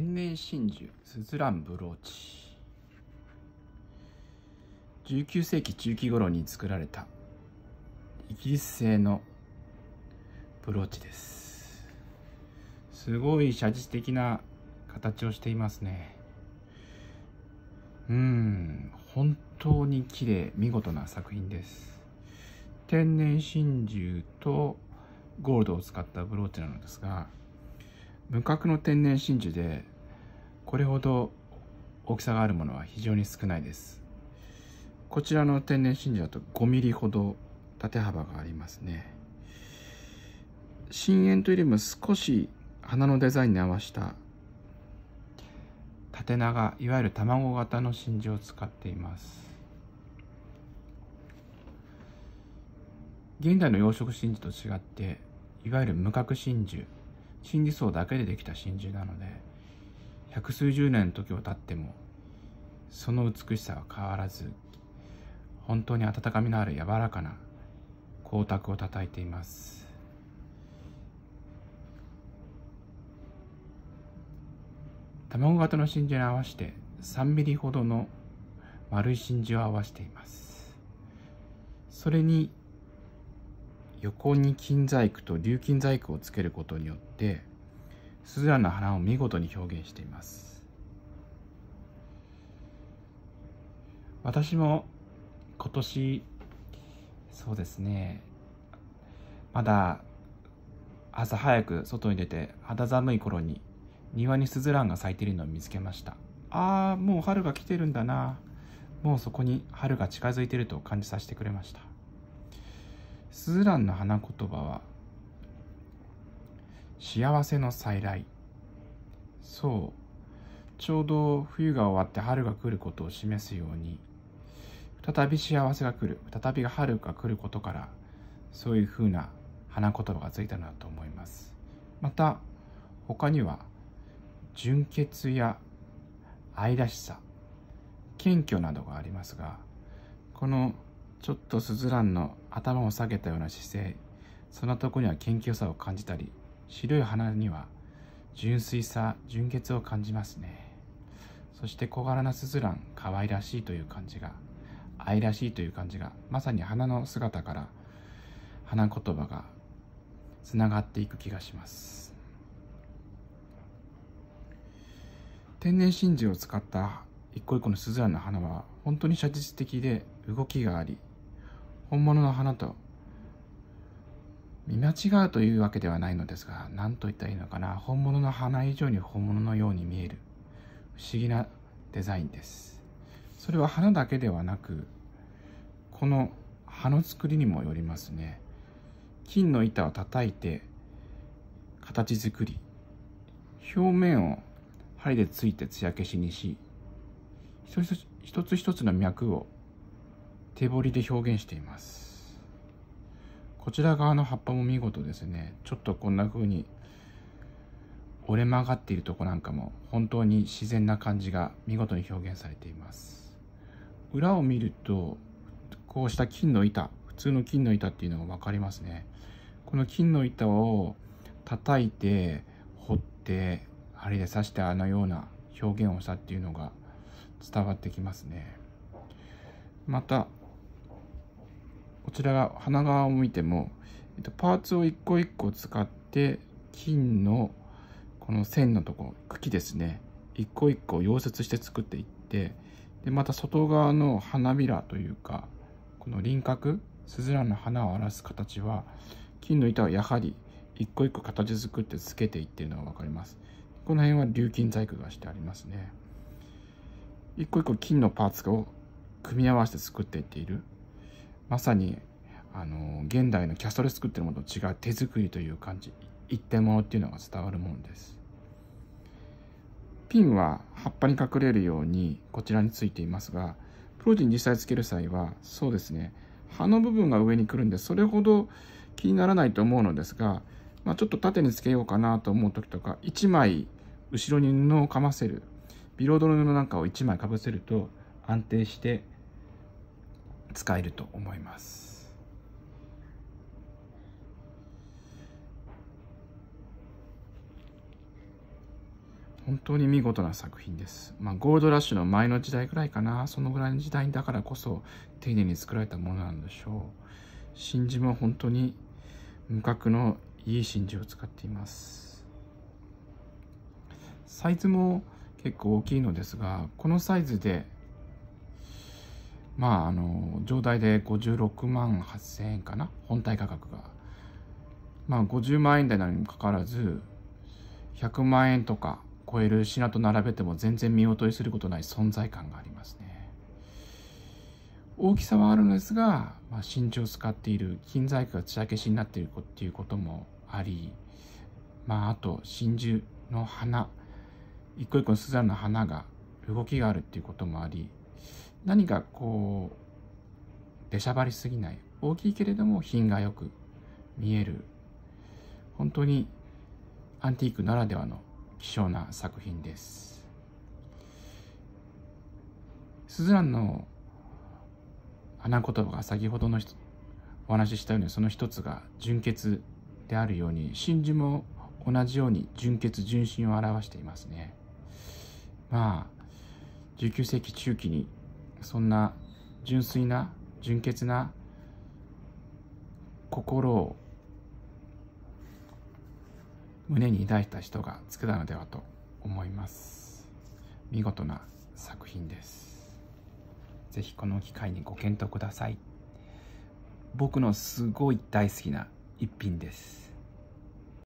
天然真珠スズランブローチ19世紀中期頃に作られたイギリス製のブローチですすごい写実的な形をしていますねうん本当に綺麗見事な作品です天然真珠とゴールドを使ったブローチなのですが無角の天然真珠でこれほど大きさがあるものは非常に少ないですこちらの天然真珠だと5ミリほど縦幅がありますね深淵というよりも少し花のデザインに合わせた縦長いわゆる卵型の真珠を使っています現代の養殖真珠と違っていわゆる無角真珠金利層だけでできた真珠なので百数十年の時を経ってもその美しさは変わらず本当に温かみのある柔らかな光沢をたたいています卵型の真珠に合わせて3ミリほどの丸い真珠を合わせていますそれに横に金細工と琉金細工をつけることによってスズランの花を見事に表現しています私も今年そうですねまだ朝早く外に出て肌寒い頃に庭にスズランが咲いているのを見つけましたああもう春が来てるんだなもうそこに春が近づいてると感じさせてくれましたスズランの花言葉は幸せの再来そうちょうど冬が終わって春が来ることを示すように再び幸せが来る再び春が来ることからそういうふうな花言葉がついたなと思いますまた他には純潔や愛らしさ謙虚などがありますがこの「ちょっとスズランの頭を下げたような姿勢そのとこには謙虚さを感じたり白い花には純粋さ純潔を感じますねそして小柄なスズラン可愛らしいという感じが愛らしいという感じがまさに花の姿から花言葉がつながっていく気がします天然真珠を使った一個一個のスズランの花は本当に写実的で動きがあり本物の花と見間違うというわけではないのですが何と言ったらいいのかな本物の花以上に本物のように見える不思議なデザインですそれは花だけではなくこの葉の作りにもよりますね金の板を叩いて形作り表面を針でついて艶消しにし一つ一つの脈を手彫りで表現していますこちら側の葉っぱも見事ですねちょっとこんな風に折れ曲がっているとこなんかも本当に自然な感じが見事に表現されています裏を見るとこうした金の板普通の金の板っていうのが分かりますねこの金の板を叩いて掘って針で刺してあのような表現をしたっていうのが伝わってきますねまたこちらが花側を見ても、えっと、パーツを一個一個使って金のこの線のとこ茎ですね一個一個溶接して作っていってでまた外側の花びらというかこの輪郭スズランの花を表す形は金の板はやはり一個一個形作ってつけていってるのが分かりますこの辺は琉金細工がしてありますね一個一個金のパーツを組み合わせて作っていっているまさにあの現代のキャストレスクってものと違う手作りという感じ一点物っていうのが伝わるものですピンは葉っぱに隠れるようにこちらについていますがプロジに実際つける際はそうですね葉の部分が上に来るんでそれほど気にならないと思うのですが、まあ、ちょっと縦につけようかなと思う時とか1枚後ろに布をかませるビロードの布なんかを1枚かぶせると安定して使えると思います。本当に見事な作品です。まあ、ゴールドラッシュの前の時代ぐらいかな、そのぐらいの時代だからこそ丁寧に作られたものなんでしょう。真珠も本当に無角のいい真珠を使っています。サイズも結構大きいのですが、このサイズでまああの状態で56万8000円かな本体価格がまあ50万円台なのにもかかわらず100万円とか超える品と並べても全然見劣りすることない存在感がありますね大きさはあるのですが、まあ、真珠を使っている金細工が血焼けしになっているっていうこともありまああと真珠の花一個一個のスザンの花が動きがあるっていうこともあり何かこう出しゃばりすぎない大きいけれども品がよく見える本当にアンティークならではの希少な作品ですスズランの花言葉が先ほどのお話ししたようにその一つが純潔であるように真珠も同じように純潔純真を表していますねまあ19世紀中期にそんな純粋な純潔な心を胸に抱いた人が作ったのではと思います見事な作品ですぜひこの機会にご検討ください僕のすごい大好きな一品です